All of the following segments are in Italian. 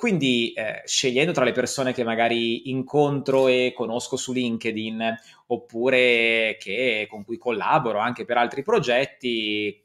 quindi eh, scegliendo tra le persone che magari incontro e conosco su LinkedIn oppure che, con cui collaboro anche per altri progetti,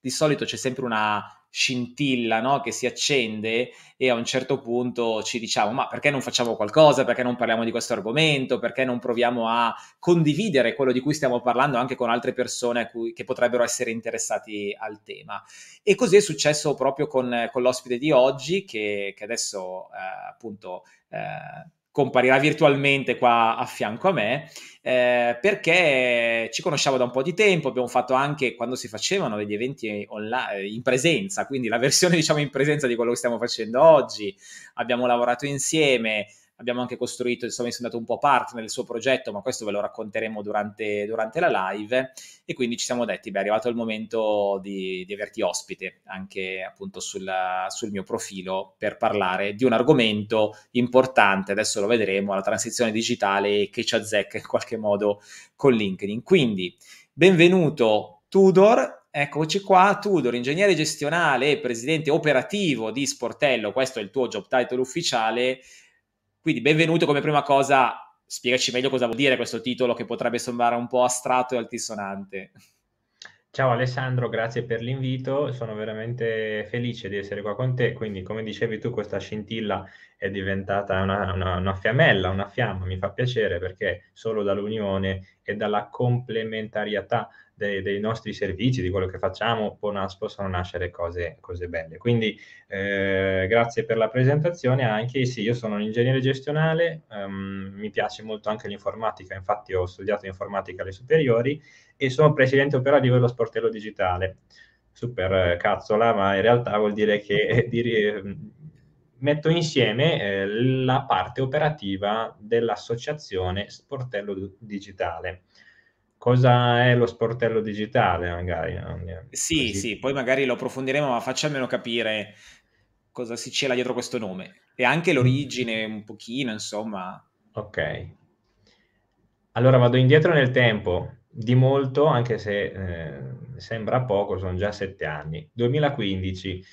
di solito c'è sempre una scintilla no? che si accende e a un certo punto ci diciamo ma perché non facciamo qualcosa, perché non parliamo di questo argomento, perché non proviamo a condividere quello di cui stiamo parlando anche con altre persone cui, che potrebbero essere interessati al tema. E così è successo proprio con, con l'ospite di oggi che, che adesso eh, appunto... Eh, comparirà virtualmente qua a fianco a me, eh, perché ci conosciamo da un po' di tempo, abbiamo fatto anche quando si facevano degli eventi online, eh, in presenza, quindi la versione diciamo in presenza di quello che stiamo facendo oggi, abbiamo lavorato insieme, abbiamo anche costruito, insomma, sono andato un po' parte nel suo progetto, ma questo ve lo racconteremo durante, durante la live. E quindi ci siamo detti, beh, è arrivato il momento di, di averti ospite anche appunto sulla, sul mio profilo per parlare di un argomento importante, adesso lo vedremo, la transizione digitale che ci azzecca in qualche modo con LinkedIn. Quindi, benvenuto Tudor, Eccoci qua, Tudor, ingegnere gestionale e presidente operativo di Sportello, questo è il tuo job title ufficiale, quindi benvenuto come prima cosa, spiegaci meglio cosa vuol dire questo titolo che potrebbe sembrare un po' astratto e altisonante. Ciao Alessandro, grazie per l'invito, sono veramente felice di essere qua con te, quindi come dicevi tu questa scintilla è diventata una, una, una fiammella, una fiamma, mi fa piacere perché solo dall'unione e dalla complementarietà dei, dei, nostri servizi, di quello che facciamo, possono nascere cose, cose belle. Quindi eh, grazie per la presentazione anche, sì, io sono un ingegnere gestionale, um, mi piace molto anche l'informatica, infatti ho studiato informatica alle superiori e sono presidente operativo dello sportello digitale. Super eh, cazzola, ma in realtà vuol dire che eh, dire, ehm, metto insieme eh, la parte operativa dell'associazione sportello digitale cosa è lo sportello digitale, magari. Sì, Così. sì, poi magari lo approfondiremo, ma facciamelo capire cosa si cela dietro questo nome e anche l'origine un pochino, insomma. Ok. Allora vado indietro nel tempo di molto, anche se eh, sembra poco, sono già sette anni. 2015,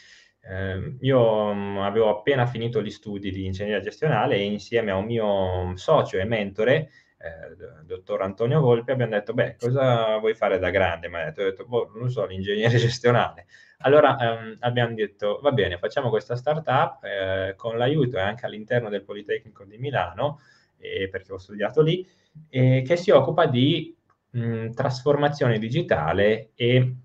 eh, io mm, avevo appena finito gli studi di ingegneria gestionale e insieme a un mio mm, socio e mentore, eh, dottor Antonio Volpi, abbiamo detto, beh, cosa vuoi fare da grande? Ma ha detto, boh, non so, l'ingegnere gestionale. Allora ehm, abbiamo detto, va bene, facciamo questa startup eh, con l'aiuto e anche all'interno del Politecnico di Milano, eh, perché ho studiato lì, che si occupa di mh, trasformazione digitale e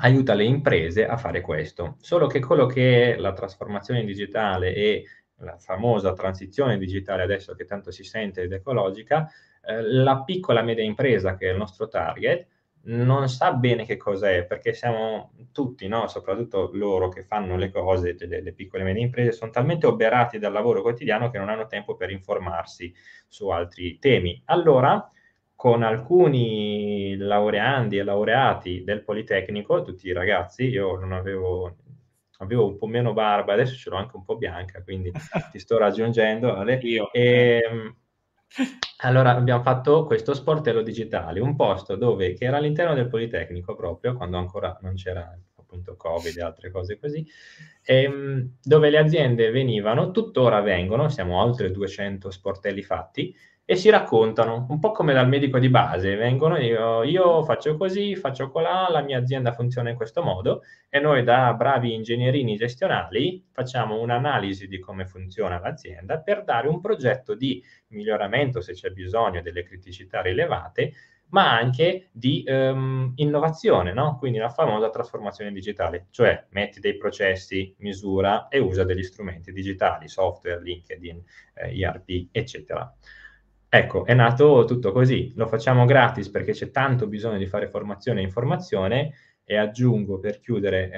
aiuta le imprese a fare questo. Solo che quello che è la trasformazione digitale e la famosa transizione digitale adesso che tanto si sente ed ecologica, eh, la piccola e media impresa che è il nostro target non sa bene che cos'è perché siamo tutti, no? soprattutto loro che fanno le cose, le, le piccole e medie imprese, sono talmente oberati dal lavoro quotidiano che non hanno tempo per informarsi su altri temi. Allora, con alcuni laureandi e laureati del Politecnico, tutti ragazzi, io non avevo, avevo un po' meno barba, adesso ce l'ho anche un po' bianca, quindi ti sto raggiungendo. Ale. Io. E, ehm, allora abbiamo fatto questo sportello digitale, un posto dove, che era all'interno del Politecnico proprio, quando ancora non c'era appunto Covid e altre cose così, ehm, dove le aziende venivano, tuttora vengono, siamo oltre 200 sportelli fatti, e si raccontano, un po' come dal medico di base, vengono e io, io faccio così, faccio colà, la mia azienda funziona in questo modo e noi da bravi ingegnerini gestionali facciamo un'analisi di come funziona l'azienda per dare un progetto di miglioramento se c'è bisogno delle criticità rilevate, ma anche di ehm, innovazione, no? quindi la famosa trasformazione digitale, cioè metti dei processi, misura e usa degli strumenti digitali, software, LinkedIn, eh, ERP, eccetera. Ecco, è nato tutto così, lo facciamo gratis perché c'è tanto bisogno di fare formazione e informazione e aggiungo per chiudere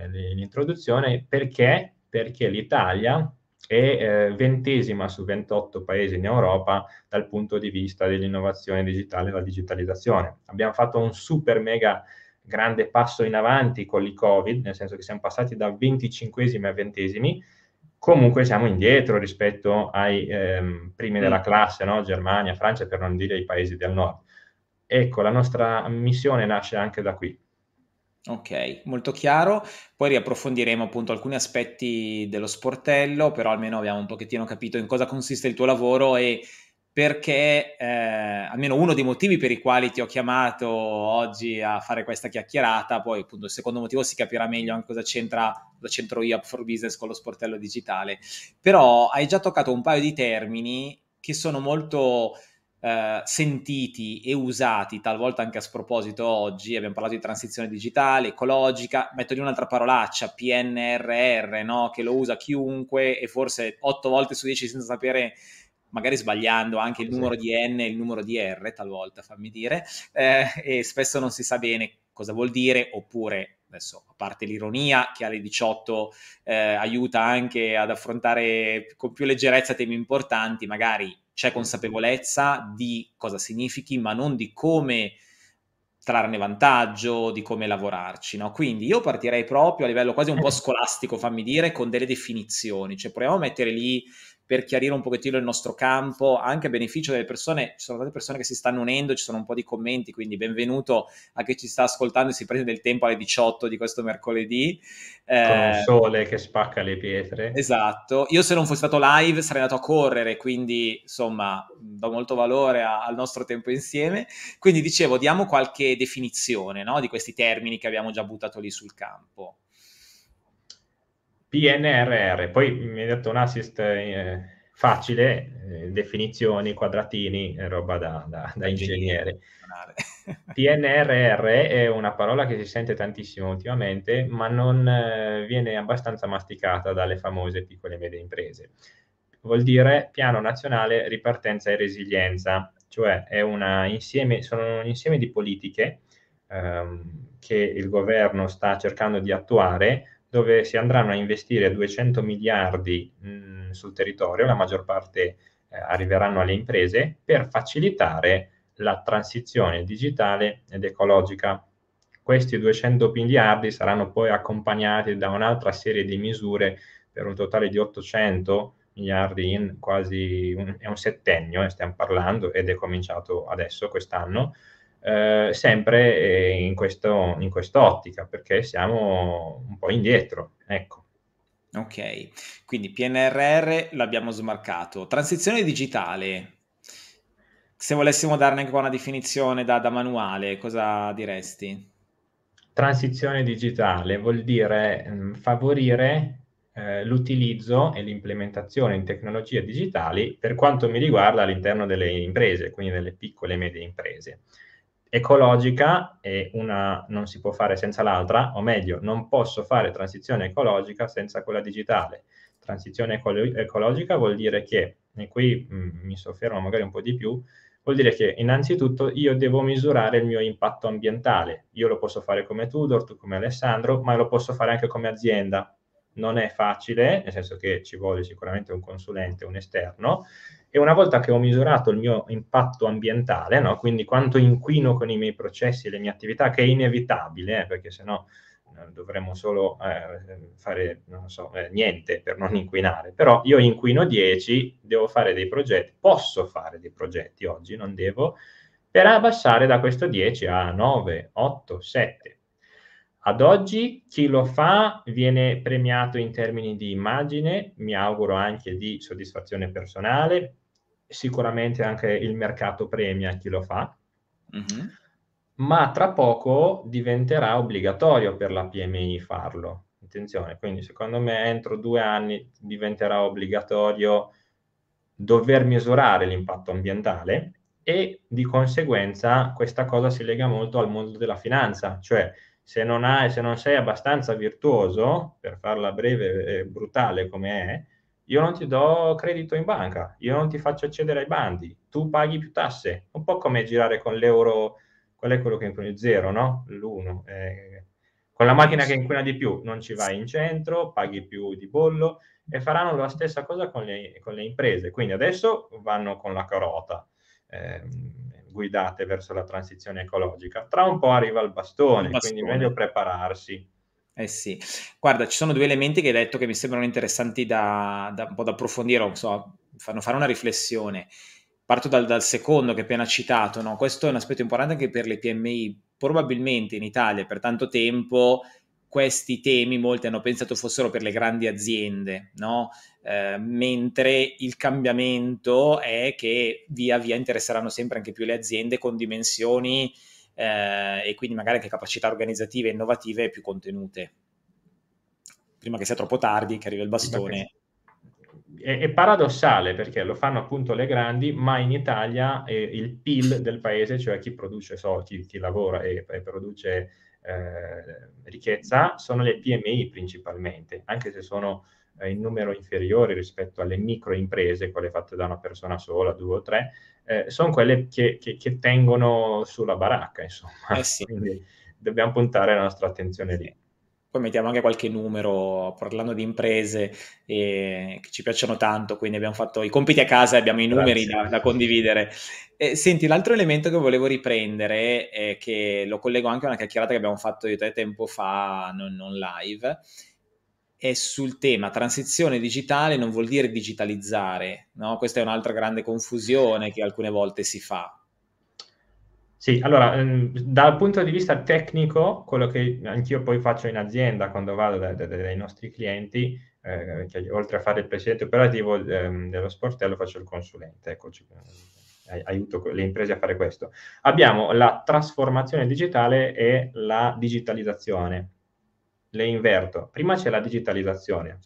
eh, l'introduzione perché, perché l'Italia è eh, ventesima su 28 paesi in Europa dal punto di vista dell'innovazione digitale e della digitalizzazione. Abbiamo fatto un super mega grande passo in avanti con il Covid, nel senso che siamo passati da 25 a 20 comunque siamo indietro rispetto ai ehm, primi della mm. classe, no? Germania, Francia, per non dire i paesi del nord. Ecco, la nostra missione nasce anche da qui. Ok, molto chiaro. Poi riapprofondiremo appunto alcuni aspetti dello sportello, però almeno abbiamo un pochettino capito in cosa consiste il tuo lavoro e perché eh, almeno uno dei motivi per i quali ti ho chiamato oggi a fare questa chiacchierata, poi appunto il secondo motivo si capirà meglio anche cosa c'entra, cosa c'entro io for Business con lo sportello digitale, però hai già toccato un paio di termini che sono molto eh, sentiti e usati, talvolta anche a sproposito oggi, abbiamo parlato di transizione digitale, ecologica, metto di un'altra parolaccia, PNRR, no? che lo usa chiunque e forse otto volte su dieci senza sapere magari sbagliando anche il numero di N e il numero di R talvolta, fammi dire, eh, e spesso non si sa bene cosa vuol dire, oppure adesso a parte l'ironia che alle 18 eh, aiuta anche ad affrontare con più leggerezza temi importanti, magari c'è consapevolezza di cosa significhi, ma non di come trarne vantaggio, di come lavorarci. No? Quindi io partirei proprio a livello quasi un po' eh. scolastico, fammi dire, con delle definizioni, cioè proviamo a mettere lì per chiarire un pochettino il nostro campo, anche a beneficio delle persone, ci sono tante persone che si stanno unendo, ci sono un po' di commenti, quindi benvenuto a chi ci sta ascoltando e si prende del tempo alle 18 di questo mercoledì. Eh, Con il sole che spacca le pietre. Esatto, io se non fossi stato live sarei andato a correre, quindi insomma do molto valore a, al nostro tempo insieme. Quindi dicevo, diamo qualche definizione no, di questi termini che abbiamo già buttato lì sul campo. PNRR, poi mi hai detto un assist eh, facile, eh, definizioni, quadratini, eh, roba da, da, da ingegnere. PNRR è una parola che si sente tantissimo ultimamente, ma non eh, viene abbastanza masticata dalle famose piccole e medie imprese. Vuol dire Piano Nazionale Ripartenza e Resilienza, cioè insieme, sono un insieme di politiche ehm, che il governo sta cercando di attuare dove si andranno a investire 200 miliardi mh, mm, sul territorio, la maggior parte eh, arriveranno alle imprese, per facilitare la transizione digitale ed ecologica. Questi 200 miliardi saranno poi accompagnati da un'altra serie di misure per un totale di 800 miliardi in quasi un, è un settennio, eh, stiamo parlando, ed è cominciato adesso, quest'anno, eh, sempre eh, in, questo, in quest'ottica, perché siamo un po' indietro. Ecco. Ok, quindi PNRR l'abbiamo smarcato. Transizione digitale, se volessimo darne anche una definizione da, da, manuale, cosa diresti? Transizione digitale vuol dire mh, mm, favorire eh, l'utilizzo e l'implementazione in tecnologie digitali per quanto mi riguarda all'interno delle imprese, quindi delle piccole e medie imprese ecologica e una non si può fare senza l'altra, o meglio, non posso fare transizione ecologica senza quella digitale. Transizione ecolo- ecologica vuol dire che, e qui mh, mm, mi soffermo magari un po' di più, vuol dire che innanzitutto io devo misurare il mio impatto ambientale. Io lo posso fare come Tudor, tu come Alessandro, ma lo posso fare anche come azienda. Non è facile, nel senso che ci vuole sicuramente un consulente, un esterno, e una volta che ho misurato il mio impatto ambientale, no? quindi quanto inquino con i miei processi e le mie attività, che è inevitabile, eh, perché sennò eh, dovremmo solo eh, fare so, eh, niente per non inquinare, però io inquino 10, devo fare dei progetti, posso fare dei progetti oggi, non devo, per abbassare da questo 10 a 9, 8, 7. Ad oggi chi lo fa viene premiato in termini di immagine, mi auguro anche di soddisfazione personale, sicuramente anche il mercato premia chi lo fa, mm-hmm. ma tra poco diventerà obbligatorio per la PMI farlo. Attenzione, quindi secondo me entro due anni diventerà obbligatorio dover misurare l'impatto ambientale e di conseguenza questa cosa si lega molto al mondo della finanza, cioè se non, hai, se non sei abbastanza virtuoso, per farla breve e brutale come è, io non ti do credito in banca, io non ti faccio accedere ai bandi, tu paghi più tasse. Un po' come girare con l'euro, qual è quello che inquina? zero, no? L'uno. Eh, con la macchina che inquina di più non ci vai in centro, paghi più di bollo e faranno la stessa cosa con le, con le imprese. Quindi adesso vanno con la carota. Eh, guidate verso la transizione ecologica. Tra un po' arriva il bastone, il bastone. quindi meglio prepararsi. Eh sì, guarda, ci sono due elementi che hai detto che mi sembrano interessanti da, da un po' da approfondire, o so, fanno fare una riflessione. Parto dal, dal secondo che hai appena citato, no? questo è un aspetto importante anche per le PMI. Probabilmente in Italia per tanto tempo questi temi molti hanno pensato fossero per le grandi aziende, no? eh, mentre il cambiamento è che via via interesseranno sempre anche più le aziende con dimensioni eh, e quindi magari anche capacità organizzative innovative più contenute. Prima che sia troppo tardi, che arrivi il bastone. È, è paradossale perché lo fanno appunto le grandi, ma in Italia eh, il PIL del paese, cioè chi produce soldi, chi, chi lavora e, e produce eh, ricchezza, sono le PMI principalmente, anche se sono eh, in numero inferiore rispetto alle microimprese, quelle fatte da una persona sola, due o tre, eh, sono quelle che, che, che, tengono sulla baracca, insomma. Eh sì. Quindi dobbiamo puntare la nostra attenzione lì. Poi mettiamo anche qualche numero, parlando di imprese eh, che ci piacciono tanto, quindi abbiamo fatto i compiti a casa e abbiamo i numeri da, da, condividere. Eh, senti, l'altro elemento che volevo riprendere, eh, che lo collego anche a una chiacchierata che abbiamo fatto io e te tempo fa, non, non live, è sul tema transizione digitale non vuol dire digitalizzare, no? Questa è un'altra grande confusione che alcune volte si fa. Sì, allora, ehm, dal punto di vista tecnico, quello che anch'io poi faccio in azienda quando vado dai, dai, dai nostri clienti, eh, che oltre a fare il presidente operativo eh, dello sportello faccio il consulente, ecco, eh, aiuto le imprese a fare questo. Abbiamo la trasformazione digitale e la digitalizzazione le inverto. Prima c'è la digitalizzazione.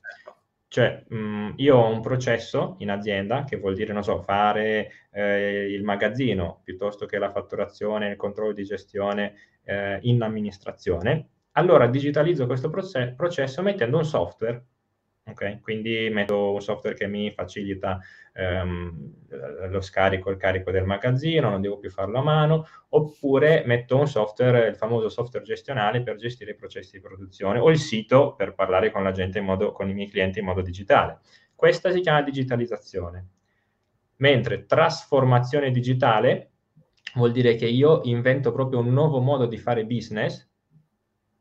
Cioè, mh, mm, io ho un processo in azienda che vuol dire, non so, fare eh, il magazzino piuttosto che la fatturazione, il controllo di gestione eh, in amministrazione. Allora digitalizzo questo proce- processo mettendo un software Okay? Quindi metto un software che mi facilita ehm, lo scarico, il carico del magazzino, non devo più farlo a mano, oppure metto un software, il famoso software gestionale per gestire i processi di produzione o il sito per parlare con la gente in modo, con i miei clienti in modo digitale. Questa si chiama digitalizzazione. Mentre trasformazione digitale vuol dire che io invento proprio un nuovo modo di fare business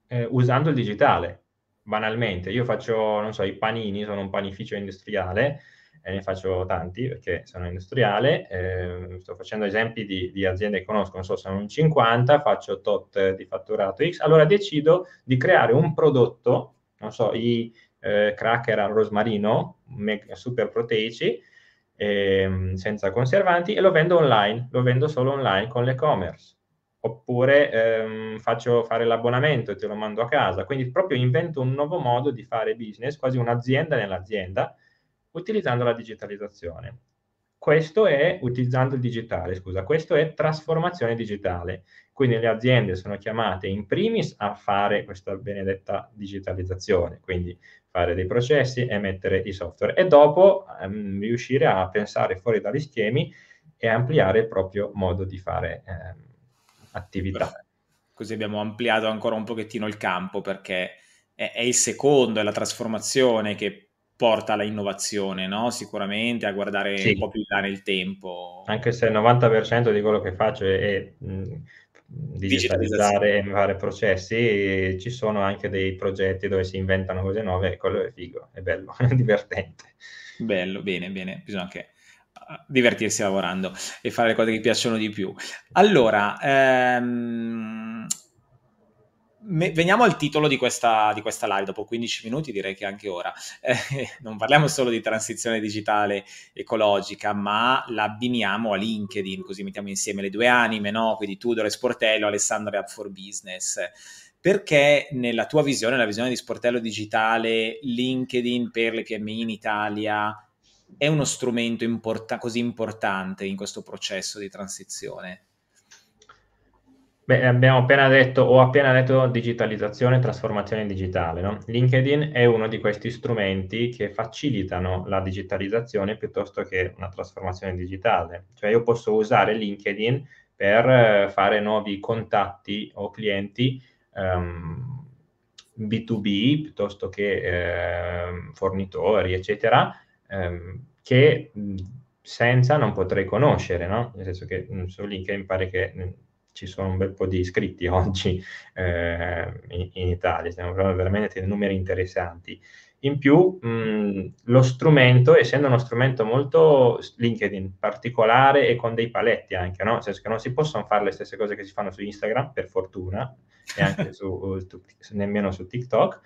eh, usando il digitale, banalmente, io faccio, non so, i panini, sono un panificio industriale, e ne faccio tanti perché sono industriale, eh, sto facendo esempi di, di, aziende che conosco, non so, sono un 50, faccio tot di fatturato X, allora decido di creare un prodotto, non so, i eh, cracker al rosmarino, super proteici, eh, senza conservanti, e lo vendo online, lo vendo solo online con l'e-commerce oppure ehm, faccio fare l'abbonamento e te lo mando a casa. Quindi proprio invento un nuovo modo di fare business, quasi un'azienda nell'azienda, utilizzando la digitalizzazione. Questo è utilizzando il digitale, scusa, questo è trasformazione digitale. Quindi le aziende sono chiamate in primis a fare questa benedetta digitalizzazione, quindi fare dei processi e mettere i software e dopo ehm, riuscire a pensare fuori dagli schemi e ampliare il proprio modo di fare ehm, attività. Perfetto. Così abbiamo ampliato ancora un pochettino il campo perché è, è il secondo, è la trasformazione che porta alla innovazione, no? sicuramente a guardare sì. un po' più là nel tempo. Anche se il 90% di quello che faccio è mh, digitalizzare e fare processi, ci sono anche dei progetti dove si inventano cose nuove e quello è figo, è bello, è divertente. Bello, bene, bene, bisogna che divertirsi lavorando e fare le cose che piacciono di più. Allora, ehm, me, veniamo al titolo di questa, di questa, live, dopo 15 minuti direi che anche ora. Eh, non parliamo solo di transizione digitale ecologica, ma l'abbiniamo a LinkedIn, così mettiamo insieme le due anime, no? quindi Tudor e Sportello, Alessandro e App for Business. Perché nella tua visione, la visione di Sportello Digitale, LinkedIn per le PMI in Italia è uno strumento import- così importante in questo processo di transizione? Beh, abbiamo appena detto, ho appena detto digitalizzazione e trasformazione digitale. No? LinkedIn è uno di questi strumenti che facilitano la digitalizzazione piuttosto che una trasformazione digitale. Cioè io posso usare LinkedIn per eh, fare nuovi contatti o clienti um, ehm, B2B piuttosto che eh, fornitori, eccetera, ehm, che senza non potrei conoscere, no? Nel senso che su LinkedIn pare che ci sono un bel po' di iscritti oggi eh, in, in, Italia, stiamo parlando veramente di numeri interessanti. In più, mh, lo strumento, essendo uno strumento molto LinkedIn particolare e con dei paletti anche, no? Nel senso che non si possono fare le stesse cose che si fanno su Instagram, per fortuna, e anche su, su, nemmeno su TikTok,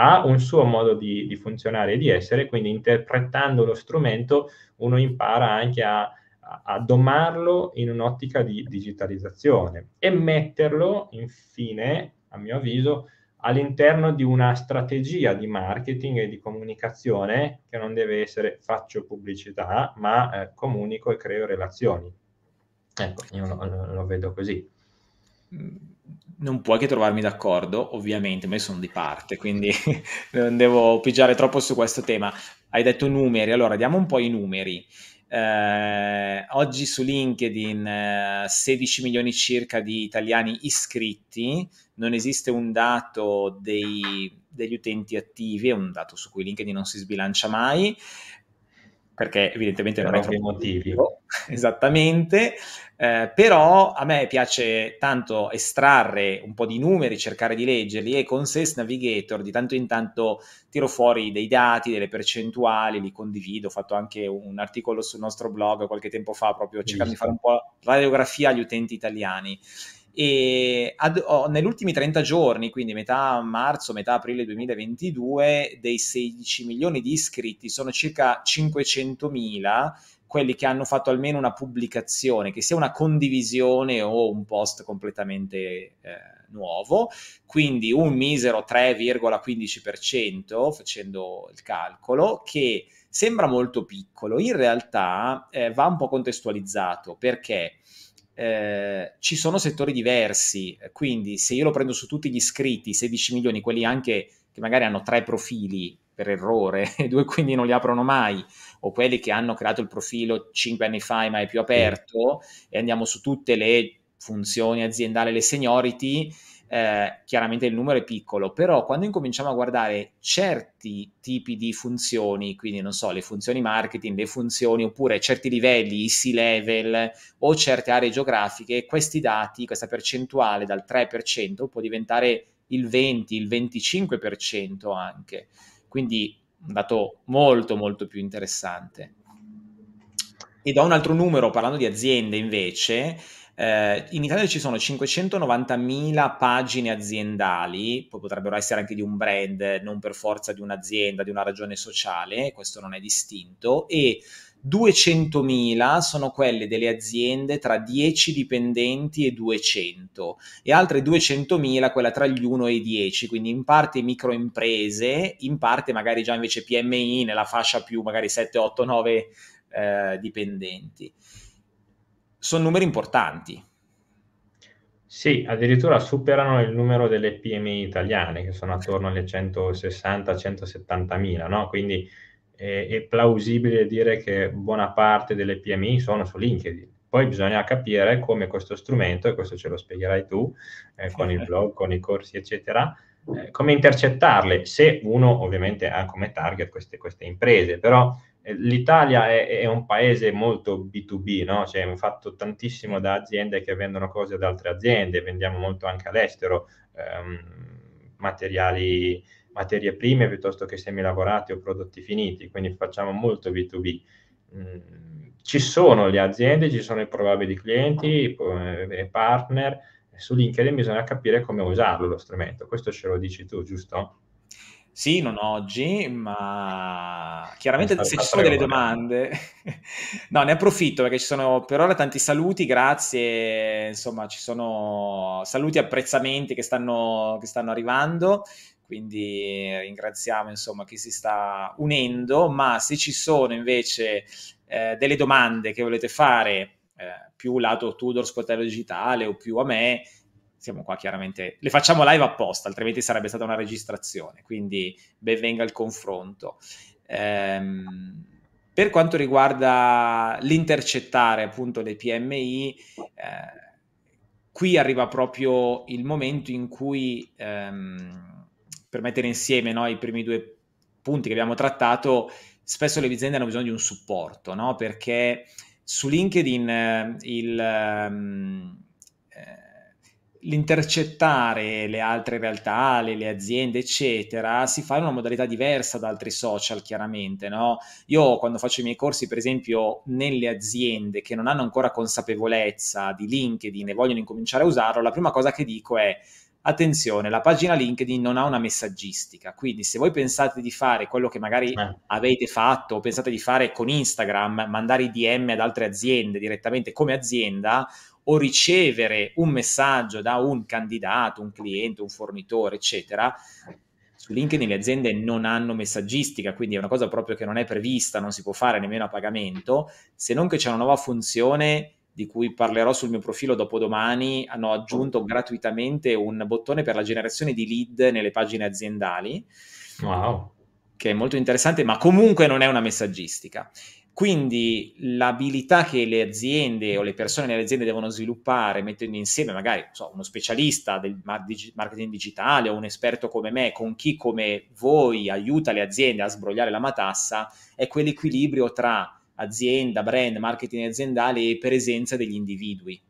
ha un suo modo di, di funzionare e di essere, quindi interpretando lo strumento uno impara anche a, a domarlo in un'ottica di digitalizzazione e metterlo infine, a mio avviso, all'interno di una strategia di marketing e di comunicazione che non deve essere faccio pubblicità, ma eh, comunico e creo relazioni. Ecco, io lo, lo vedo così. Mm, non puoi che trovarmi d'accordo, ovviamente, ma io sono di parte, quindi non devo pigiare troppo su questo tema. Hai detto numeri, allora diamo un po' i numeri. Eh, oggi su LinkedIn eh, 16 milioni circa di italiani iscritti, non esiste un dato dei, degli utenti attivi, è un dato su cui LinkedIn non si sbilancia mai perché evidentemente per non è troppo motivi. Motivo. Esattamente, eh, però a me piace tanto estrarre un po' di numeri, cercare di leggerli e con SES Navigator di tanto in tanto tiro fuori dei dati, delle percentuali, li condivido, ho fatto anche un articolo sul nostro blog qualche tempo fa proprio cercando Visto. di fare un po' radiografia agli utenti italiani e ad, oh, negli ultimi 30 giorni, quindi metà marzo, metà aprile 2022, dei 16 milioni di iscritti sono circa 500 mila quelli che hanno fatto almeno una pubblicazione, che sia una condivisione o un post completamente eh, nuovo, quindi un misero 3,15% facendo il calcolo, che sembra molto piccolo, in realtà eh, va un po' contestualizzato perché eh, ci sono settori diversi, quindi se io lo prendo su tutti gli iscritti, 16 milioni, quelli anche che magari hanno tre profili per errore e due quindi non li aprono mai, o quelli che hanno creato il profilo 5 anni fa e mai più aperto, e andiamo su tutte le funzioni aziendali, le seniority, eh, chiaramente il numero è piccolo, però quando incominciamo a guardare certi tipi di funzioni, quindi non so, le funzioni marketing, le funzioni oppure certi livelli, i C-level o certe aree geografiche, questi dati, questa percentuale dal 3% può diventare il 20, il 25% anche. Quindi un dato molto molto più interessante. E da un altro numero parlando di aziende invece, eh, in Italia ci sono 590.000 pagine aziendali, poi potrebbero essere anche di un brand, non per forza di un'azienda, di una ragione sociale, questo non è distinto, e 200.000 sono quelle delle aziende tra 10 dipendenti e 200 e altre 200.000 quella tra gli 1 e i 10, quindi in parte microimprese, in parte magari già invece PMI nella fascia più magari 7, 8, 9 eh, dipendenti sono numeri importanti. Sì, addirittura superano il numero delle PMI italiane, che sono attorno alle 160-170 mila, no? Quindi è, è, plausibile dire che buona parte delle PMI sono su LinkedIn. Poi bisogna capire come questo strumento, e questo ce lo spiegherai tu, eh, con il blog, con i corsi, eccetera, eh, come intercettarle, se uno ovviamente ha come target queste, queste imprese, però eh, l'Italia è, è, un paese molto B2B, no? Cioè, fatto tantissimo da aziende che vendono cose ad altre aziende, vendiamo molto anche all'estero ehm, materiali, materie prime piuttosto che semilavorati o prodotti finiti, quindi facciamo molto B2B. Mm, ci sono le aziende, ci sono i probabili clienti eh, e partner, su LinkedIn bisogna capire come usarlo lo strumento, questo ce lo dici tu, giusto? Sì, non oggi, ma chiaramente se ci sono delle domande, no, ne approfitto perché ci sono per ora tanti saluti, grazie, insomma ci sono saluti e apprezzamenti che stanno, che stanno arrivando, quindi ringraziamo insomma chi si sta unendo, ma se ci sono invece eh, delle domande che volete fare eh, più lato Tudor Sportello Digitale o più a me, siamo qua chiaramente, le facciamo live apposta, altrimenti sarebbe stata una registrazione, quindi ben venga il confronto. Ehm, per quanto riguarda l'intercettare appunto le PMI, eh, qui arriva proprio il momento in cui, ehm, per mettere insieme no, i primi due punti che abbiamo trattato, spesso le aziende hanno bisogno di un supporto, no? perché su LinkedIn eh, il... Ehm, l'intercettare le altre realtà, le, le, aziende, eccetera, si fa in una modalità diversa da altri social, chiaramente. No? Io quando faccio i miei corsi, per esempio, nelle aziende che non hanno ancora consapevolezza di LinkedIn e vogliono incominciare a usarlo, la prima cosa che dico è attenzione, la pagina LinkedIn non ha una messaggistica, quindi se voi pensate di fare quello che magari eh. avete fatto o pensate di fare con Instagram, mandare i DM ad altre aziende direttamente come azienda, o ricevere un messaggio da un candidato, un cliente, un fornitore, eccetera, su LinkedIn le aziende non hanno messaggistica, quindi è una cosa proprio che non è prevista, non si può fare nemmeno a pagamento, se non che c'è una nuova funzione di cui parlerò sul mio profilo dopodomani, hanno aggiunto gratuitamente un bottone per la generazione di lead nelle pagine aziendali. Wow. Che è molto interessante, ma comunque non è una messaggistica. Quindi l'abilità che le aziende o le persone nelle aziende devono sviluppare mettendo insieme magari so, uno specialista del marketing digitale o un esperto come me, con chi come voi aiuta le aziende a sbrogliare la matassa, è quell'equilibrio tra azienda, brand, marketing aziendale e presenza degli individui.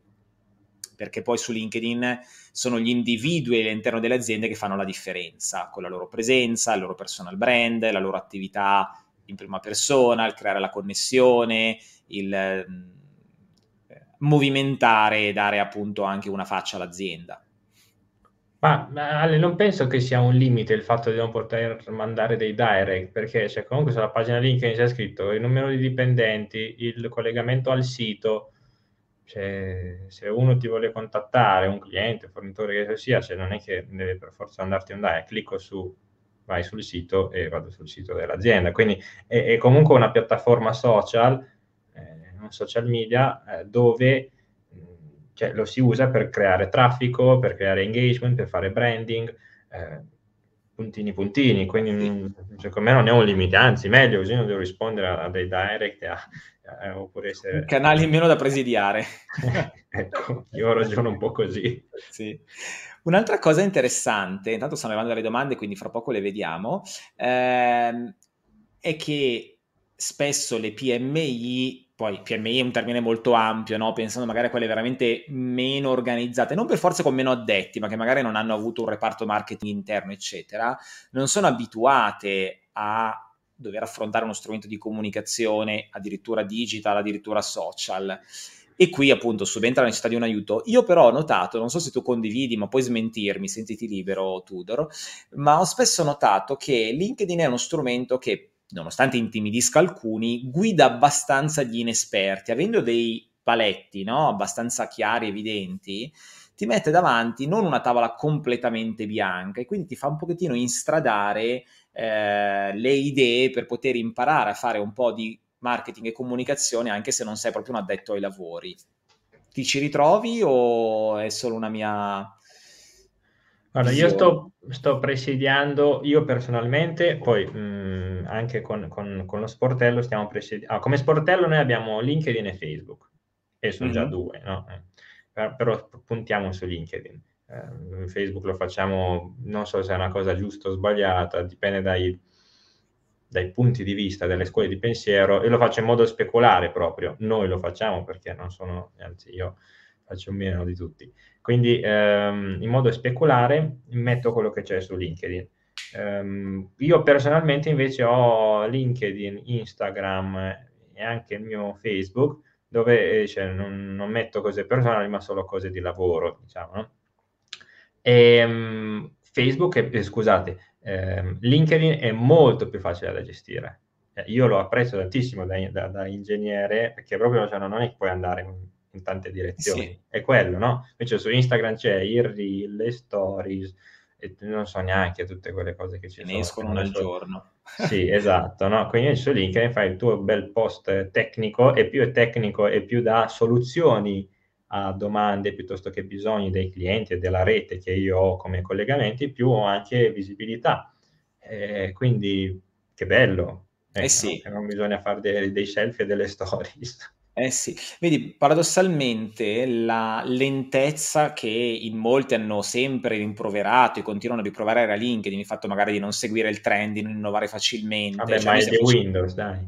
Perché poi su LinkedIn sono gli individui all'interno delle aziende che fanno la differenza con la loro presenza, il loro personal brand, la loro attività in prima persona, il creare la connessione, il eh, movimentare e dare appunto anche una faccia all'azienda. Ma, ma Ale, non penso che sia un limite il fatto di non poter mandare dei direct, perché cioè, comunque sulla pagina LinkedIn c'è scritto il numero di dipendenti, il collegamento al sito, cioè, se uno ti vuole contattare, un cliente, un fornitore che sia, cioè, non è che deve per forza andarti un direct, clicco su vai sul sito e vado sul sito dell'azienda. Quindi è, è comunque una piattaforma social, eh, un social media, eh, dove cioè, lo si usa per creare traffico, per creare engagement, per fare branding, eh, puntini puntini. Quindi secondo me non è un limite, anzi meglio, così non devo rispondere a, a dei direct, a, oppure essere... Canali meno da presidiare. ecco, io ragiono un po' così. Sì. Un'altra cosa interessante, intanto stanno arrivando le domande, quindi fra poco le vediamo, ehm, è che spesso le PMI poi PMI è un termine molto ampio, no? pensando magari a quelle veramente meno organizzate, non per forza con meno addetti, ma che magari non hanno avuto un reparto marketing interno, eccetera, non sono abituate a dover affrontare uno strumento di comunicazione addirittura digital, addirittura social. E qui appunto subentra la necessità di un aiuto. Io però ho notato, non so se tu condividi, ma puoi smentirmi, sentiti libero Tudor, ma ho spesso notato che LinkedIn è uno strumento che, nonostante intimidisca alcuni, guida abbastanza gli inesperti, avendo dei paletti no? abbastanza chiari, evidenti, ti mette davanti non una tavola completamente bianca e quindi ti fa un pochettino instradare eh, le idee per poter imparare a fare un po' di marketing e comunicazione anche se non sei proprio un addetto ai lavori. Ti ci ritrovi o è solo una mia... Guarda, io sto, sto presidiando, io personalmente, poi mh, mm, anche con, con, con, lo sportello stiamo presidiando... Ah, come sportello noi abbiamo LinkedIn e Facebook, e sono mm-hmm. già mhm. due, no? Eh, però, però puntiamo su LinkedIn. Eh, Facebook lo facciamo, non so se è una cosa giusta o sbagliata, dipende dai dai punti di vista delle scuole di pensiero e lo faccio in modo speculare proprio. Noi lo facciamo perché non sono, anzi io faccio meno di tutti. Quindi ehm, in modo speculare metto quello che c'è su LinkedIn. Um, io personalmente invece ho LinkedIn, Instagram e anche il mio Facebook dove eh, cioè, non, non, metto cose personali ma solo cose di lavoro, diciamo. No? E, um, Facebook, eh, scusate, eh, LinkedIn è molto più facile da gestire. Eh, io lo apprezzo tantissimo da, da, da ingegnere perché proprio cioè, non è che puoi andare in, in tante direzioni. Sì. È quello, no? Invece su Instagram c'è il reel, le stories, e non so neanche tutte quelle cose che ci ne sono. Ne escono una al giorno. Sì, esatto, no? Quindi su LinkedIn fai il tuo bel post tecnico e più è tecnico e più dà soluzioni a domande piuttosto che bisogni dei clienti e della rete che io ho come collegamenti, più ho anche visibilità. Eh, quindi che bello. Eh, eh sì. Non bisogna fare dei, dei selfie e delle stories. Eh sì, vedi, paradossalmente la lentezza che in molti hanno sempre rimproverato e continuano a rimproverare a LinkedIn, il fatto magari di non seguire il trend, di non innovare facilmente. Vabbè, cioè, ma è di Windows, dai.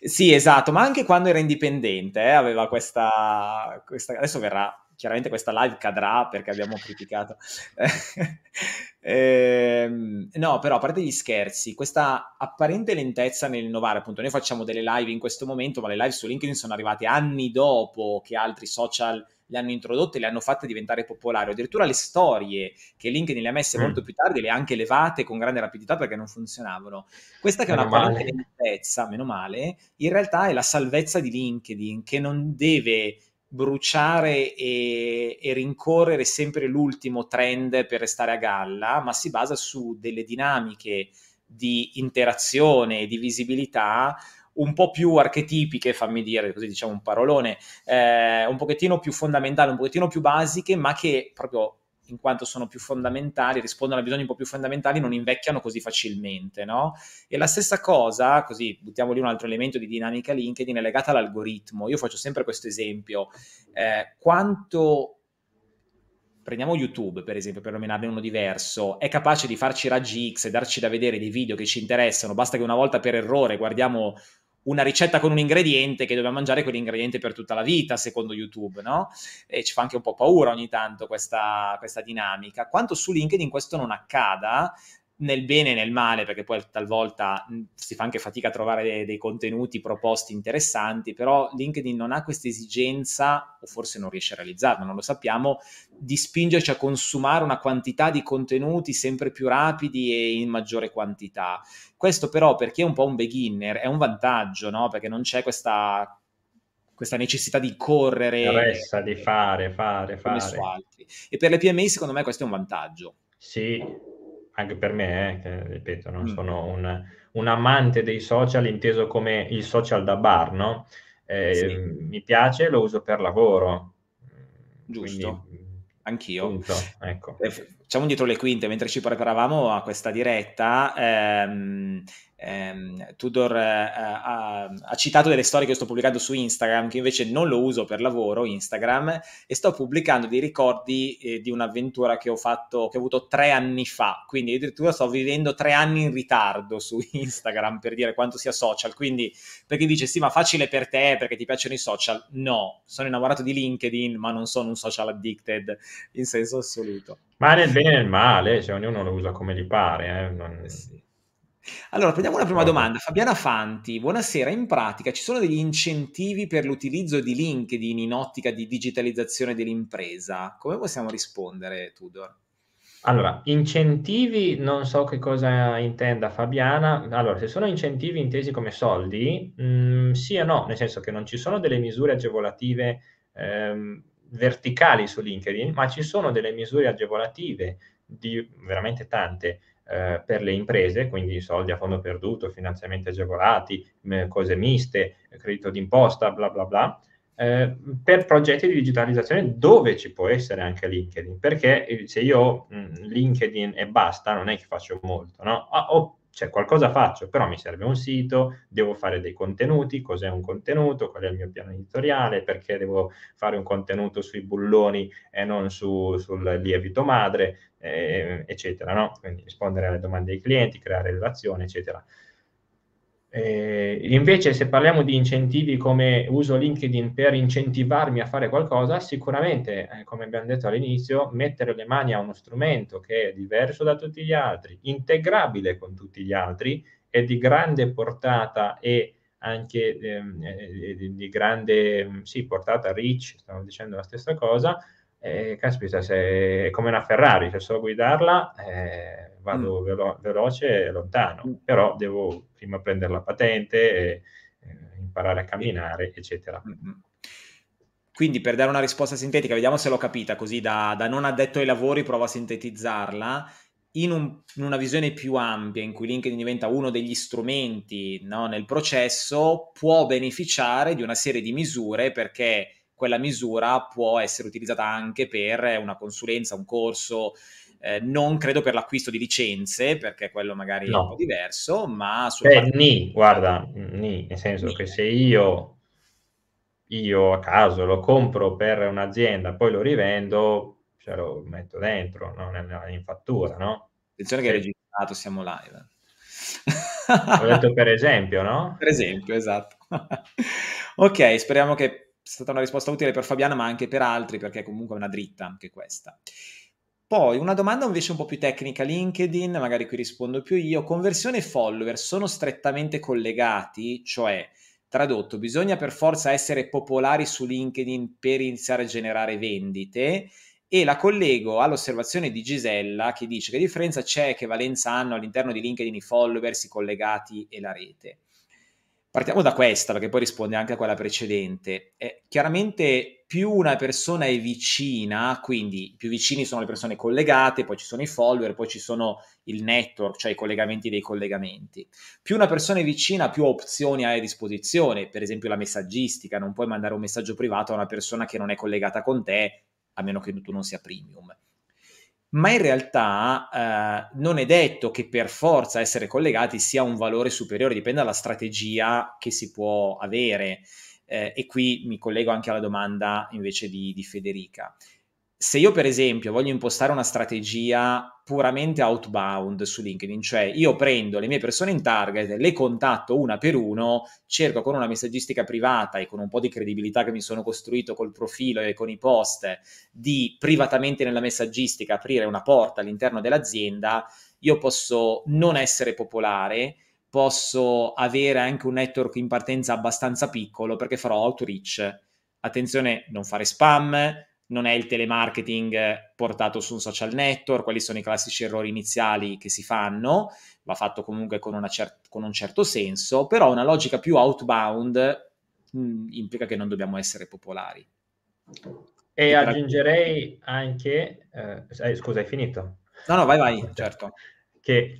Sì, esatto, ma anche quando era indipendente eh, aveva questa, questa... Adesso verrà, chiaramente questa live cadrà perché abbiamo criticato. eh, no, però a parte gli scherzi, questa apparente lentezza nell'innovare, appunto noi facciamo delle live in questo momento, ma le live su LinkedIn sono arrivate anni dopo che altri social le hanno introdotte, le hanno fatte diventare popolari, addirittura le storie che LinkedIn le ha messe mm. molto più tardi le ha anche levate con grande rapidità perché non funzionavano. Questa che meno è una parola di lentezza, meno male, in realtà è la salvezza di LinkedIn che non deve bruciare e, e, rincorrere sempre l'ultimo trend per restare a galla, ma si basa su delle dinamiche di interazione e di visibilità un po' più archetipiche, fammi dire, così diciamo un parolone, eh, un pochettino più fondamentali, un pochettino più basiche, ma che proprio in quanto sono più fondamentali, rispondono a bisogni un po' più fondamentali, non invecchiano così facilmente, no? E la stessa cosa, così buttiamo lì un altro elemento di dinamica LinkedIn, è legata all'algoritmo. Io faccio sempre questo esempio. Eh, quanto prendiamo YouTube per esempio per nominarne uno diverso, è capace di farci raggi X e darci da vedere dei video che ci interessano, basta che una volta per errore guardiamo una ricetta con un ingrediente che dobbiamo mangiare quell'ingrediente per tutta la vita, secondo YouTube, no? E ci fa anche un po' paura ogni tanto questa, questa dinamica. Quanto su LinkedIn questo non accada, nel bene e nel male, perché poi talvolta si fa anche fatica a trovare dei, dei, contenuti proposti interessanti, però LinkedIn non ha questa esigenza, o forse non riesce a realizzarla, non lo sappiamo, di spingerci a consumare una quantità di contenuti sempre più rapidi e in maggiore quantità. Questo però per chi è un po' un beginner è un vantaggio, no? perché non c'è questa questa necessità di correre. Resta di fare, fare, fare. E per le PMI secondo me questo è un vantaggio. Sì, anche per me, eh, che, ripeto, non mm. sono un, un, amante dei social inteso come il social da bar, no? Eh, sì. Mi piace, lo uso per lavoro. Giusto, Quindi, anch'io. Punto, ecco diciamo dietro le quinte, mentre ci preparavamo a questa diretta, ehm, ehm, Tudor eh, ha, ha, citato delle storie che sto pubblicando su Instagram, che invece non lo uso per lavoro, Instagram, e sto pubblicando dei ricordi eh, di un'avventura che ho fatto, che ho avuto tre anni fa, quindi addirittura sto vivendo tre anni in ritardo su Instagram per dire quanto sia social, quindi per chi dice sì ma facile per te perché ti piacciono i social, no, sono innamorato di LinkedIn ma non sono un social addicted in senso assoluto. Ma nel bene e nel male, cioè ognuno lo usa come gli pare. Eh? Non... Allora, prendiamo una prima domanda. Fabiana Fanti, buonasera. In pratica ci sono degli incentivi per l'utilizzo di LinkedIn in ottica di digitalizzazione dell'impresa? Come possiamo rispondere, Tudor? Allora, incentivi, non so che cosa intenda Fabiana. Allora, se sono incentivi intesi come soldi, mh, mm, sì o no, nel senso che non ci sono delle misure agevolative ehm, verticali su LinkedIn, ma ci sono delle misure agevolative di veramente tante eh, per le imprese, quindi soldi a fondo perduto, finanziamenti agevolati, cose miste, credito d'imposta, bla bla bla, eh, per progetti di digitalizzazione dove ci può essere anche LinkedIn, perché eh, se io mh, mm, LinkedIn e basta non è che faccio molto, no? Ah, o cioè qualcosa faccio, però mi serve un sito, devo fare dei contenuti, cos'è un contenuto, qual è il mio piano editoriale, perché devo fare un contenuto sui bulloni e non su, sul lievito madre, eh, eccetera, no? Quindi rispondere alle domande dei clienti, creare relazioni, eccetera. Eh, invece se parliamo di incentivi come uso LinkedIn per incentivarmi a fare qualcosa, sicuramente, eh, come abbiamo detto all'inizio, mettere le mani a uno strumento che è diverso da tutti gli altri, integrabile con tutti gli altri, è di grande portata e anche ehm, eh, eh, di grande sì, portata rich, stavo dicendo la stessa cosa, eh, caspita, se è come una Ferrari, se so guidarla eh, vado mm. velo- veloce e lontano, mm. però devo prima prendere la patente, e, eh, imparare a camminare, eccetera. Mm, mm. Quindi per dare una risposta sintetica, vediamo se l'ho capita, così da, da non addetto ai lavori provo a sintetizzarla. In, un, in, una visione più ampia in cui LinkedIn diventa uno degli strumenti no, nel processo, può beneficiare di una serie di misure perché quella misura può essere utilizzata anche per una consulenza, un corso, eh, non credo per l'acquisto di licenze, perché quello magari no. è un po' diverso, ma... eh, partito... ni, guarda, ni, nel senso ni. che se io, io a caso lo compro per un'azienda, poi lo rivendo, ce lo metto dentro, non è in fattura, no? Attenzione che è registrato, siamo live. Ho detto per esempio, no? Per esempio, esatto. ok, speriamo che stata una risposta utile per Fabiana, ma anche per altri, perché comunque è una dritta anche questa. Poi una domanda invece un po' più tecnica, LinkedIn, magari qui rispondo più io, conversione e follower sono strettamente collegati, cioè tradotto, bisogna per forza essere popolari su LinkedIn per iniziare a generare vendite e la collego all'osservazione di Gisella che dice che differenza c'è che valenza hanno all'interno di LinkedIn i followers, i collegati e la rete. Partiamo da questa, perché poi risponde anche a quella precedente. Eh, chiaramente più una persona è vicina, quindi più vicini sono le persone collegate, poi ci sono i follower, poi ci sono il network, cioè i collegamenti dei collegamenti. Più una persona è vicina, più opzioni hai a disposizione, per esempio la messaggistica, non puoi mandare un messaggio privato a una persona che non è collegata con te, a meno che tu non sia premium ma in realtà eh, non è detto che per forza essere collegati sia un valore superiore, dipende dalla strategia che si può avere. Eh, e qui mi collego anche alla domanda invece di, di Federica se io per esempio voglio impostare una strategia puramente outbound su LinkedIn, cioè io prendo le mie persone in target, le contatto una per uno, cerco con una messaggistica privata e con un po' di credibilità che mi sono costruito col profilo e con i post di privatamente nella messaggistica aprire una porta all'interno dell'azienda, io posso non essere popolare, posso avere anche un network in partenza abbastanza piccolo perché farò outreach. Attenzione, non fare spam, non è il telemarketing eh, portato su un social network, quali sono i classici errori iniziali che si fanno, va fatto comunque con, cer- con un certo senso, però una logica più outbound mh, mm, implica che non dobbiamo essere popolari. E, e aggiungerei anche, eh, eh, scusa, hai finito? No, no, vai, vai, certo. Che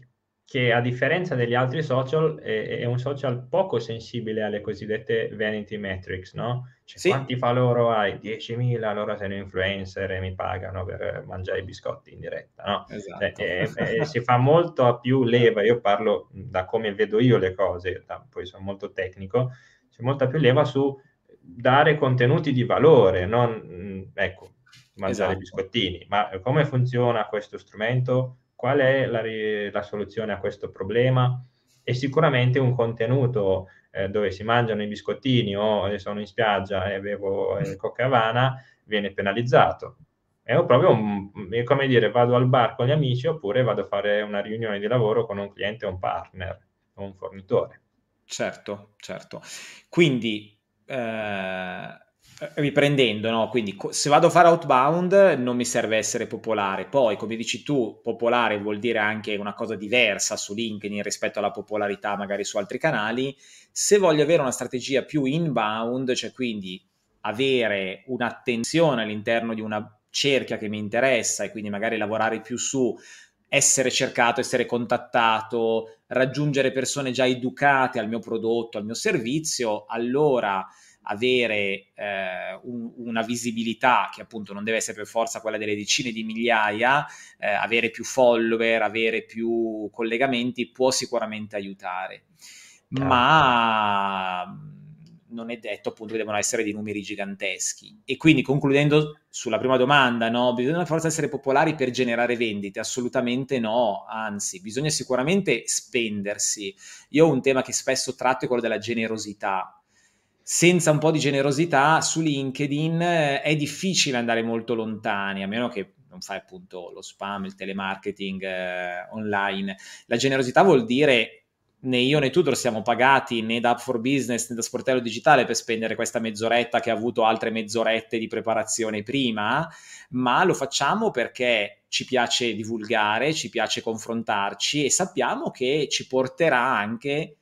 che a differenza degli altri social è, è un social poco sensibile alle cosiddette vanity metrics, no? Cioè, sì. Quanti follower hai? 10.000, allora sei un influencer e mi pagano per mangiare i biscotti in diretta, no? Esatto. Cioè, è, eh, è, eh, si fa molto più leva, io parlo da come vedo io le cose, da, poi sono molto tecnico, c'è molta più leva su dare contenuti di valore, non, mm, ecco, mangiare esatto. biscottini. Ma come funziona questo strumento? qual è la, la soluzione a questo problema e sicuramente un contenuto eh, dove si mangiano i biscottini o eh, sono in spiaggia e bevo il eh, mm. coca Havana viene penalizzato. È proprio un, come dire vado al bar con gli amici oppure vado a fare una riunione di lavoro con un cliente o un partner o un fornitore. Certo, certo. Quindi eh eh, riprendendo, no? quindi se vado a fare outbound non mi serve essere popolare, poi come dici tu, popolare vuol dire anche una cosa diversa su LinkedIn rispetto alla popolarità magari su altri canali, se voglio avere una strategia più inbound, cioè quindi avere un'attenzione all'interno di una cerchia che mi interessa e quindi magari lavorare più su essere cercato, essere contattato, raggiungere persone già educate al mio prodotto, al mio servizio, allora avere eh, un, una visibilità che appunto non deve essere per forza quella delle decine di migliaia, eh, avere più follower, avere più collegamenti può sicuramente aiutare. Certo. Ma mm, non è detto appunto che devono essere dei numeri giganteschi. E quindi concludendo sulla prima domanda, no, bisogna forza essere popolari per generare vendite? Assolutamente no, anzi, bisogna sicuramente spendersi. Io ho un tema che spesso tratto è quello della generosità senza un po' di generosità su LinkedIn eh, è difficile andare molto lontani, a meno che non fai appunto lo spam, il telemarketing eh, online. La generosità vuol dire né io né Tudor siamo pagati né da up for Business né da Sportello Digitale per spendere questa mezz'oretta che ha avuto altre mezz'orette di preparazione prima, ma lo facciamo perché ci piace divulgare, ci piace confrontarci e sappiamo che ci porterà anche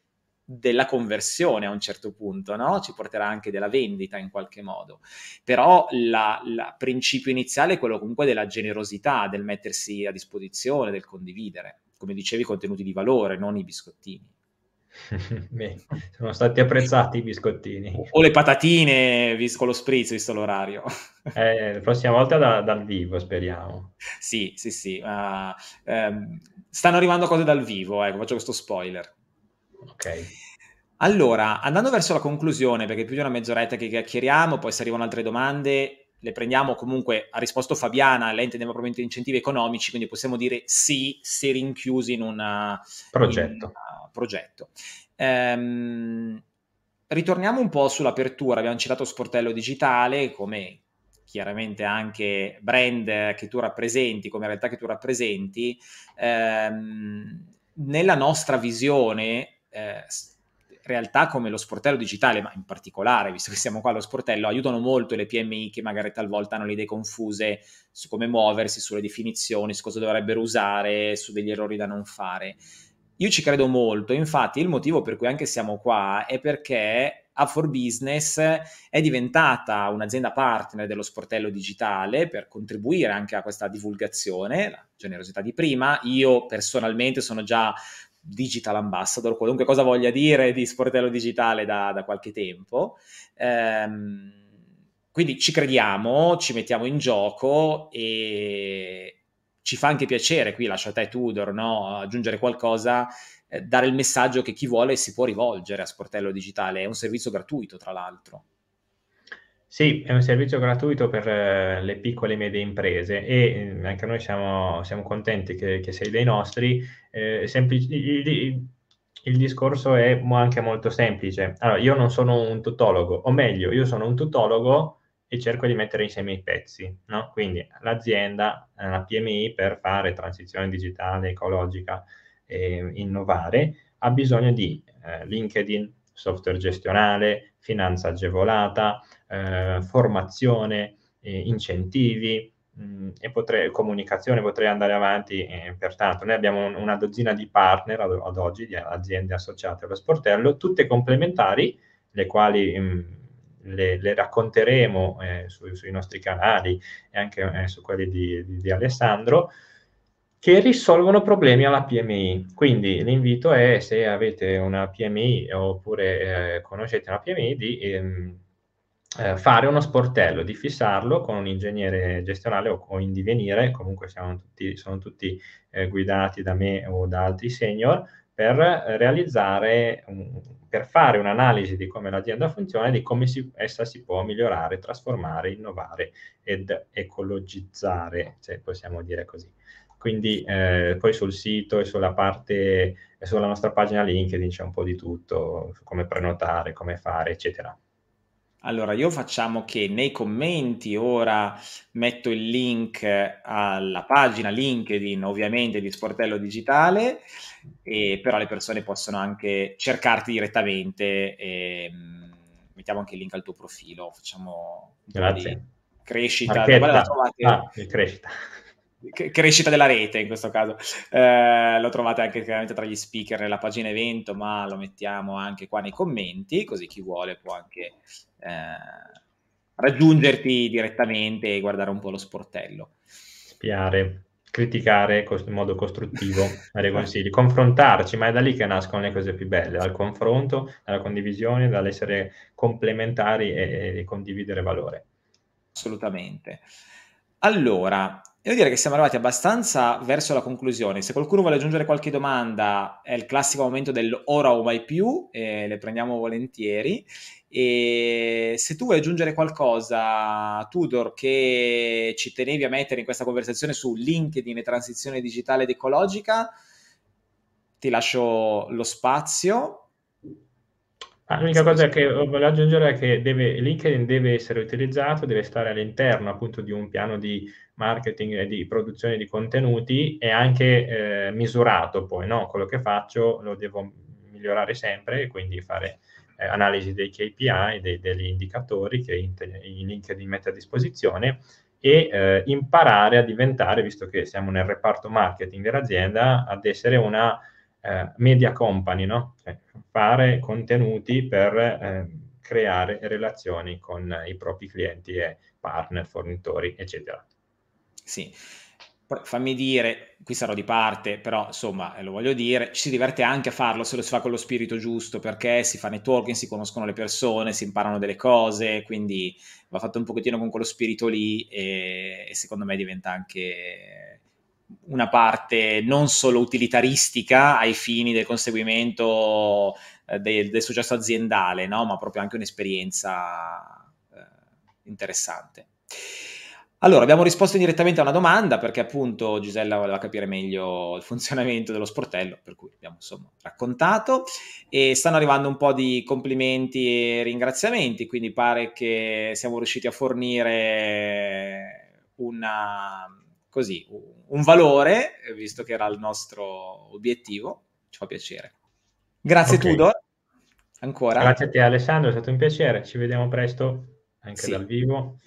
della conversione a un certo punto, no? Ci porterà anche della vendita in qualche modo. Però il principio iniziale è quello comunque della generosità, del mettersi a disposizione, del condividere. Come dicevi, contenuti di valore, non i biscottini. Beh, sono stati apprezzati i biscottini. O le patatine con lo spritz, visto l'orario. Eh, la prossima volta da, dal vivo, speriamo. Sì, sì, sì. Uh, ehm, stanno arrivando cose dal vivo, ecco, faccio questo spoiler. Ok. Allora, andando verso la conclusione, perché più di una mezz'oretta che chiacchieriamo, poi se arrivano altre domande le prendiamo comunque, ha risposto Fabiana, lei intendeva probabilmente incentivi economici, quindi possiamo dire sì se rinchiusi in un progetto. Uh, progetto. Ehm, ritorniamo un po' sull'apertura, abbiamo citato Sportello Digitale come chiaramente anche brand che tu rappresenti, come realtà che tu rappresenti. Ehm, nella nostra visione eh, realtà come lo sportello digitale, ma in particolare, visto che siamo qua allo sportello, aiutano molto le PMI che magari talvolta hanno le idee confuse su come muoversi, sulle definizioni, su cosa dovrebbero usare, su degli errori da non fare. Io ci credo molto, infatti il motivo per cui anche siamo qua è perché a4 Business è diventata un'azienda partner dello sportello digitale per contribuire anche a questa divulgazione, la generosità di prima. Io personalmente sono già digital ambassador, qualunque cosa voglia dire di sportello digitale da, da qualche tempo. Ehm, quindi ci crediamo, ci mettiamo in gioco e ci fa anche piacere qui, lascia a te Tudor, no? aggiungere qualcosa, eh, dare il messaggio che chi vuole si può rivolgere a Sportello Digitale, è un servizio gratuito tra l'altro. Sì, è un servizio gratuito per eh, le piccole e medie imprese e mm, anche noi siamo, siamo contenti che, che, sei dei nostri. Eh, semplici, il, il, discorso è anche molto semplice. Allora, io non sono un tutologo, o meglio, io sono un tutologo e cerco di mettere insieme i pezzi, no? Quindi l'azienda, eh, la PMI per fare transizione digitale, ecologica e innovare, ha bisogno di eh, LinkedIn, software gestionale, finanza agevolata, eh, formazione, eh, incentivi mh, mm, e potrei, comunicazione, potrei andare avanti. Eh, pertanto noi abbiamo un, una dozzina di partner ad, ad, oggi, di aziende associate allo sportello, tutte complementari, le quali... Mh, mm, le, le, racconteremo eh, su, sui nostri canali e anche eh, su quelli di, di, di, Alessandro, che risolvono problemi alla PMI. Quindi l'invito è se avete una PMI oppure eh, conoscete una PMI di ehm, eh, fare uno sportello, di fissarlo con un ingegnere gestionale o, con in divenire, comunque siamo tutti, sono tutti eh, guidati da me o da altri senior, per realizzare, per fare un'analisi di come l'azienda funziona e di come si, essa si può migliorare, trasformare, innovare ed ecologizzare, se possiamo dire così. Quindi eh, poi sul sito e sulla parte, sulla nostra pagina LinkedIn c'è un po' di tutto, come prenotare, come fare, eccetera. Allora, io facciamo che nei commenti ora metto il link eh, alla pagina LinkedIn, ovviamente di Sportello Digitale, e però le persone possono anche cercarti direttamente. E, ehm, mettiamo anche il link al tuo profilo, facciamo un po' di crescita. ah, crescita crescita della rete in questo caso eh, lo trovate anche chiaramente tra gli speaker nella pagina evento ma lo mettiamo anche qua nei commenti così chi vuole può anche eh, raggiungerti direttamente e guardare un po' lo sportello spiare criticare in modo costruttivo dare consigli confrontarci ma è da lì che nascono le cose più belle dal confronto dalla condivisione dall'essere complementari e, e condividere valore assolutamente allora, Devo dire che siamo arrivati abbastanza verso la conclusione. Se qualcuno vuole aggiungere qualche domanda, è il classico momento dell'ora o mai più, eh, le prendiamo volentieri. E se tu vuoi aggiungere qualcosa, Tudor, che ci tenevi a mettere in questa conversazione su LinkedIn e transizione digitale ed ecologica, ti lascio lo spazio Ah, l'unica cosa che voglio aggiungere è che deve, LinkedIn deve essere utilizzato, deve stare all'interno appunto di un piano di marketing e di produzione di contenuti e anche eh, misurato poi, no? Quello che faccio lo devo migliorare sempre e quindi fare eh, analisi dei KPI, dei, degli indicatori che LinkedIn mette a disposizione e eh, imparare a diventare, visto che siamo nel reparto marketing dell'azienda, ad essere una eh, media company, no? Cioè, fare contenuti per eh, creare relazioni con i propri clienti e partner, fornitori, eccetera. Sì, fammi dire, qui sarò di parte, però insomma eh, lo voglio dire, ci si diverte anche a farlo se lo si fa con lo spirito giusto, perché si fa networking, si conoscono le persone, si imparano delle cose, quindi va fatto un pochettino con quello spirito lì e, e secondo me diventa anche una parte non solo utilitaristica ai fini del conseguimento eh, del, del, successo aziendale, no? ma proprio anche un'esperienza eh, interessante. Allora, abbiamo risposto direttamente a una domanda perché appunto Gisella voleva capire meglio il funzionamento dello sportello, per cui abbiamo insomma raccontato e stanno arrivando un po' di complimenti e ringraziamenti, quindi pare che siamo riusciti a fornire una, così un valore, eh, visto che era il nostro obiettivo, ci fa piacere. Grazie okay. Tudor, ancora. Grazie a te Alessandro, è stato un piacere, ci vediamo presto anche sì. dal vivo.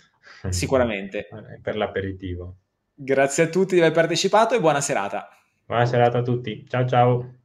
Sicuramente. per l'aperitivo. Grazie a tutti di aver partecipato e buona serata. Buona serata a tutti, ciao ciao.